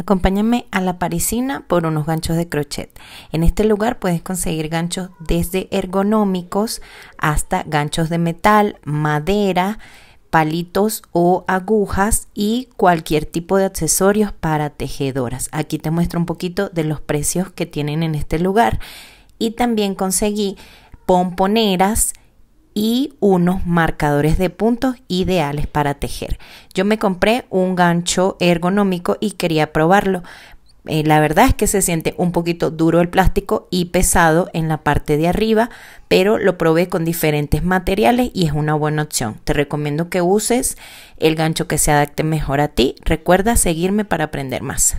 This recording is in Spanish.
Acompáñame a la parisina por unos ganchos de crochet. En este lugar puedes conseguir ganchos desde ergonómicos hasta ganchos de metal, madera, palitos o agujas y cualquier tipo de accesorios para tejedoras. Aquí te muestro un poquito de los precios que tienen en este lugar. Y también conseguí pomponeras y unos marcadores de puntos ideales para tejer. Yo me compré un gancho ergonómico y quería probarlo. Eh, la verdad es que se siente un poquito duro el plástico y pesado en la parte de arriba, pero lo probé con diferentes materiales y es una buena opción. Te recomiendo que uses el gancho que se adapte mejor a ti. Recuerda seguirme para aprender más.